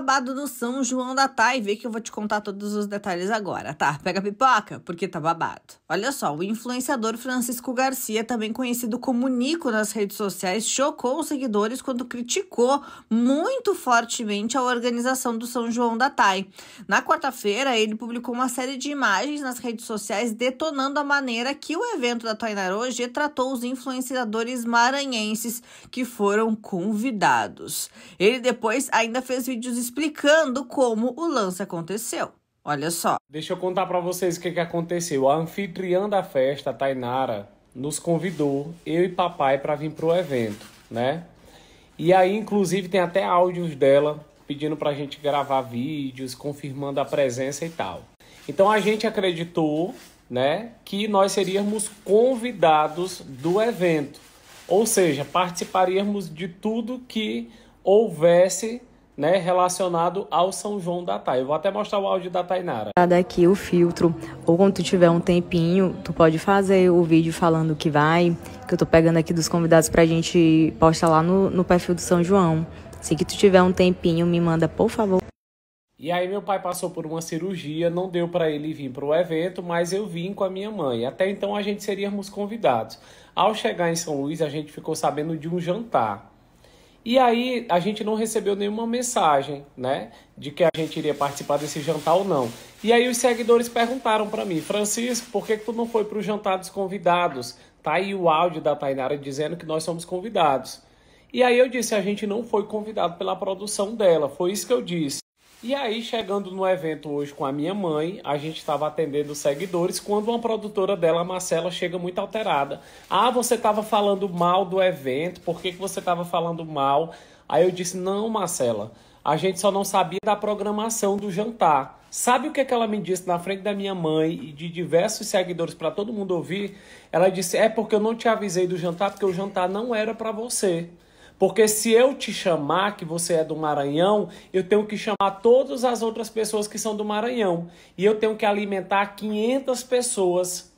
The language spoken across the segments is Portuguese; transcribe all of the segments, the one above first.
babado do São João da Tá vê que eu vou te contar todos os detalhes agora, tá? Pega a pipoca, porque tá babado. Olha só, o influenciador Francisco Garcia, também conhecido como Nico nas redes sociais, chocou os seguidores quando criticou muito fortemente a organização do São João da TAI. Na quarta-feira, ele publicou uma série de imagens nas redes sociais detonando a maneira que o evento da Toy tratou os influenciadores maranhenses que foram convidados. Ele depois ainda fez vídeos explicando como o lance aconteceu. Olha só. Deixa eu contar para vocês o que, que aconteceu. A anfitriã da festa, Tainara, nos convidou, eu e papai, para vir pro evento, né? E aí, inclusive, tem até áudios dela pedindo pra gente gravar vídeos, confirmando a presença e tal. Então a gente acreditou, né, que nós seríamos convidados do evento, ou seja, participaríamos de tudo que houvesse né, relacionado ao São João da Tainara. Eu vou até mostrar o áudio da Tainara. Daqui o filtro, ou quando tu tiver um tempinho, tu pode fazer o vídeo falando que vai, que eu tô pegando aqui dos convidados pra gente postar lá no, no perfil do São João. Se que tu tiver um tempinho, me manda, por favor. E aí meu pai passou por uma cirurgia, não deu para ele vir para o evento, mas eu vim com a minha mãe. Até então a gente seríamos convidados. Ao chegar em São Luís, a gente ficou sabendo de um jantar. E aí a gente não recebeu nenhuma mensagem, né, de que a gente iria participar desse jantar ou não. E aí os seguidores perguntaram para mim, Francisco, por que, que tu não foi para o jantar dos convidados? Tá aí o áudio da Tainara dizendo que nós somos convidados. E aí eu disse, a gente não foi convidado pela produção dela, foi isso que eu disse. E aí, chegando no evento hoje com a minha mãe, a gente estava atendendo seguidores quando uma produtora dela, a Marcela, chega muito alterada. Ah, você estava falando mal do evento, por que, que você estava falando mal? Aí eu disse: Não, Marcela, a gente só não sabia da programação do jantar. Sabe o que, é que ela me disse na frente da minha mãe e de diversos seguidores para todo mundo ouvir? Ela disse: É porque eu não te avisei do jantar, porque o jantar não era para você. Porque se eu te chamar que você é do Maranhão, eu tenho que chamar todas as outras pessoas que são do Maranhão. E eu tenho que alimentar 500 pessoas.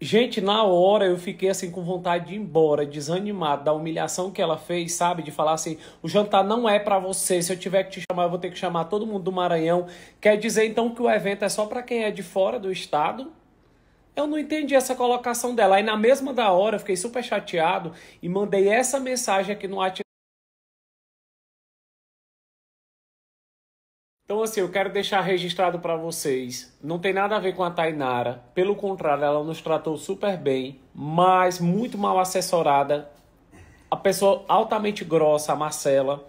Gente, na hora eu fiquei assim com vontade de ir embora, desanimado da humilhação que ela fez, sabe? De falar assim: o jantar não é para você. Se eu tiver que te chamar, eu vou ter que chamar todo mundo do Maranhão. Quer dizer então que o evento é só para quem é de fora do estado? Eu não entendi essa colocação dela. Aí na mesma da hora eu fiquei super chateado e mandei essa mensagem aqui no WhatsApp. Então, assim, eu quero deixar registrado para vocês. Não tem nada a ver com a Tainara. Pelo contrário, ela nos tratou super bem, mas muito mal assessorada. A pessoa altamente grossa, a Marcela.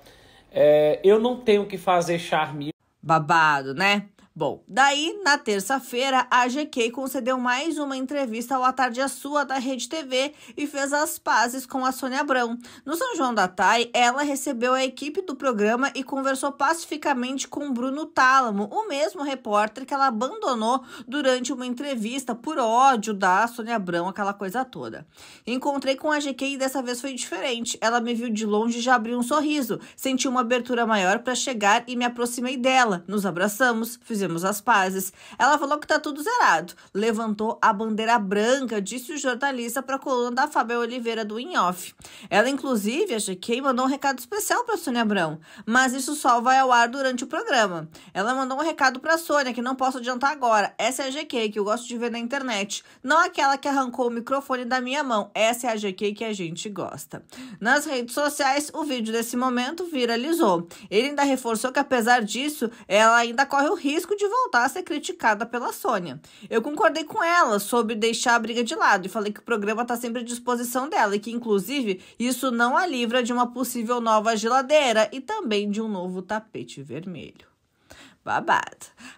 É, eu não tenho que fazer charme. Babado, né? Bom, daí, na terça-feira, a GK concedeu mais uma entrevista ao A Tarde a Sua da Rede TV e fez as pazes com a Sônia Abrão. No São João da TAI, ela recebeu a equipe do programa e conversou pacificamente com Bruno Tálamo, o mesmo repórter que ela abandonou durante uma entrevista por ódio da Sônia Abrão, aquela coisa toda. Encontrei com a GK e dessa vez foi diferente. Ela me viu de longe e já abriu um sorriso. Senti uma abertura maior para chegar e me aproximei dela. Nos abraçamos, fizemos fizemos as pazes. Ela falou que tá tudo zerado. Levantou a bandeira branca, disse o jornalista para a coluna da Fabel Oliveira do Inhoff. Ela, inclusive, a GK mandou um recado especial para Sônia Abrão, mas isso só vai ao ar durante o programa. Ela mandou um recado para Sônia, que não posso adiantar agora. Essa é a GK que eu gosto de ver na internet, não aquela que arrancou o microfone da minha mão. Essa é a GK que a gente gosta. Nas redes sociais, o vídeo desse momento viralizou. Ele ainda reforçou que, apesar disso, ela ainda corre o risco risco de voltar a ser criticada pela Sônia. Eu concordei com ela sobre deixar a briga de lado e falei que o programa está sempre à disposição dela e que, inclusive, isso não a livra de uma possível nova geladeira e também de um novo tapete vermelho babado.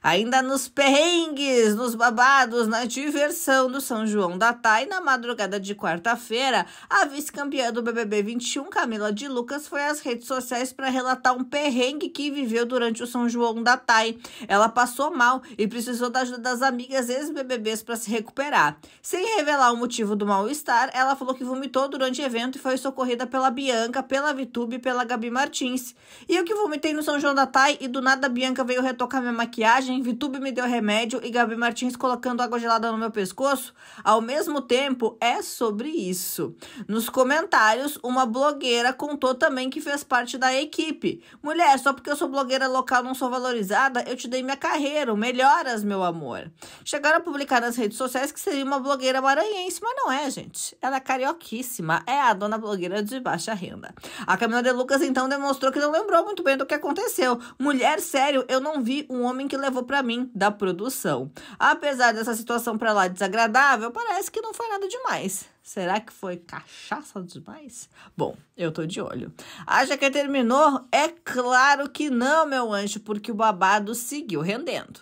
Ainda nos perrengues, nos babados, na diversão do São João da Thay, na madrugada de quarta-feira, a vice-campeã do BBB 21, Camila de Lucas, foi às redes sociais para relatar um perrengue que viveu durante o São João da Thay. Ela passou mal e precisou da ajuda das amigas ex-BBBs para se recuperar. Sem revelar o motivo do mal-estar, ela falou que vomitou durante o evento e foi socorrida pela Bianca, pela Vitube e pela Gabi Martins. E eu que vomitei no São João da Thay e do nada a Bianca veio tocar minha maquiagem, Vitube me deu remédio e Gabi Martins colocando água gelada no meu pescoço? Ao mesmo tempo, é sobre isso. Nos comentários, uma blogueira contou também que fez parte da equipe. Mulher, só porque eu sou blogueira local não sou valorizada, eu te dei minha carreira, melhoras, meu amor. Chegaram a publicar nas redes sociais que seria uma blogueira maranhense, mas não é, gente. Ela é carioquíssima, é a dona blogueira de baixa renda. A Camila de Lucas então demonstrou que não lembrou muito bem do que aconteceu. Mulher, sério, eu não vi um homem que levou para mim da produção. Apesar dessa situação para lá desagradável, parece que não foi nada demais. Será que foi cachaça demais? Bom, eu tô de olho. Acha que terminou? É claro que não, meu anjo, porque o babado seguiu rendendo.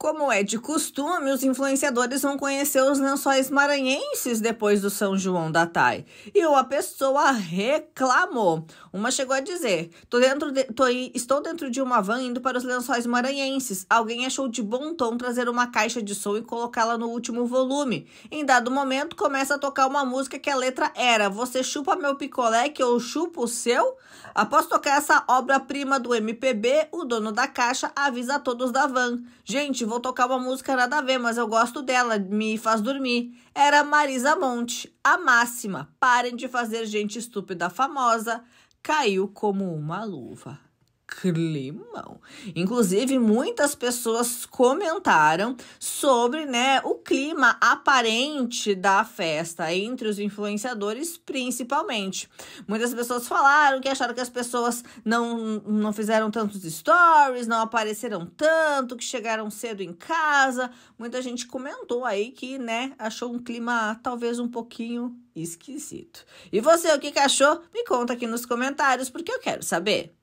Como é de costume, os influenciadores vão conhecer os lençóis maranhenses depois do São João da TAI. E uma pessoa reclamou. Uma chegou a dizer: dentro de, tô, Estou dentro de uma van indo para os lençóis maranhenses. Alguém achou de bom tom trazer uma caixa de som e colocá-la no último volume. Em dado momento, começa a tocar uma música que a letra era: Você chupa meu picolé que eu chupo o seu? Após tocar essa obra-prima do MPB, o dono da caixa avisa a todos da van: Gente, vou tocar uma música nada a ver, mas eu gosto dela, me faz dormir. Era Marisa Monte, a máxima. Parem de fazer gente estúpida famosa. Caiu como uma luva climão. Inclusive, muitas pessoas comentaram sobre, né, o clima aparente da festa entre os influenciadores, principalmente. Muitas pessoas falaram que acharam que as pessoas não não fizeram tantos stories, não apareceram tanto, que chegaram cedo em casa. Muita gente comentou aí que, né, achou um clima talvez um pouquinho esquisito. E você, o que, que achou? Me conta aqui nos comentários, porque eu quero saber.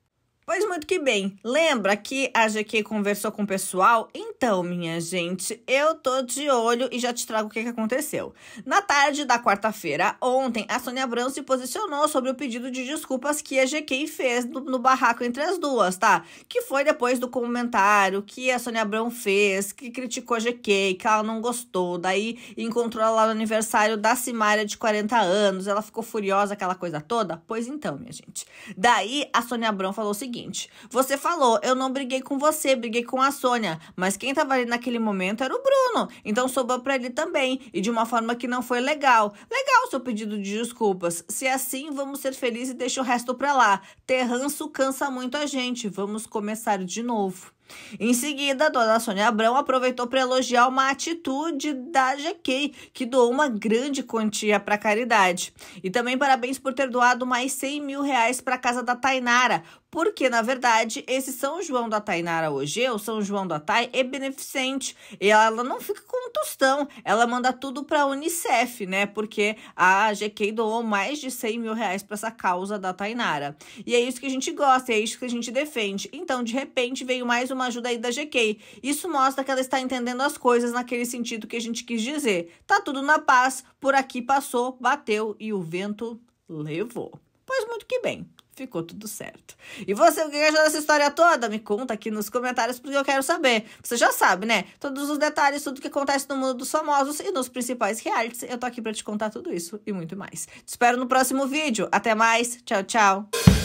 Pois muito que bem. Lembra que a GQ conversou com o pessoal? Então, minha gente, eu tô de olho e já te trago o que, aconteceu. Na tarde da quarta-feira, ontem, a Sônia Abrão se posicionou sobre o pedido de desculpas que a GQ fez no, no, barraco entre as duas, tá? Que foi depois do comentário que a Sônia Abrão fez, que criticou a GQ, que ela não gostou. Daí encontrou ela lá no aniversário da Simária de 40 anos, ela ficou furiosa, aquela coisa toda. Pois então, minha gente. Daí a Sônia Abrão falou o seguinte seguinte: você falou, eu não briguei com você, briguei com a Sônia, mas quem estava ali naquele momento era o Bruno, então sobrou para ele também e de uma forma que não foi legal. Legal o seu pedido de desculpas. Se é assim, vamos ser felizes e deixa o resto para lá. Ter ranço cansa muito a gente. Vamos começar de novo. Em seguida, a dona Sônia Abrão aproveitou para elogiar uma atitude da GK, que doou uma grande quantia para caridade. E também parabéns por ter doado mais 100 mil reais para a casa da Tainara, porque, na verdade, esse São João da Tainara hoje, o São João da Tai, é beneficente. E ela não fica com um tostão, ela manda tudo para a Unicef, né? Porque a GK doou mais de 100 mil reais para essa causa da Tainara. E é isso que a gente gosta, é isso que a gente defende. Então, de repente, veio mais uma uma ajuda aí da GK. Isso mostra que ela está entendendo as coisas naquele sentido que a gente quis dizer. Tá tudo na paz, por aqui passou, bateu e o vento levou. Pois muito que bem ficou tudo certo. E você, o que achou dessa história toda? Me conta aqui nos comentários porque eu quero saber. Você já sabe, né? Todos os detalhes, tudo que acontece no mundo dos famosos e nos principais realities. Eu tô aqui para te contar tudo isso e muito mais. Te espero no próximo vídeo. Até mais. Tchau, tchau.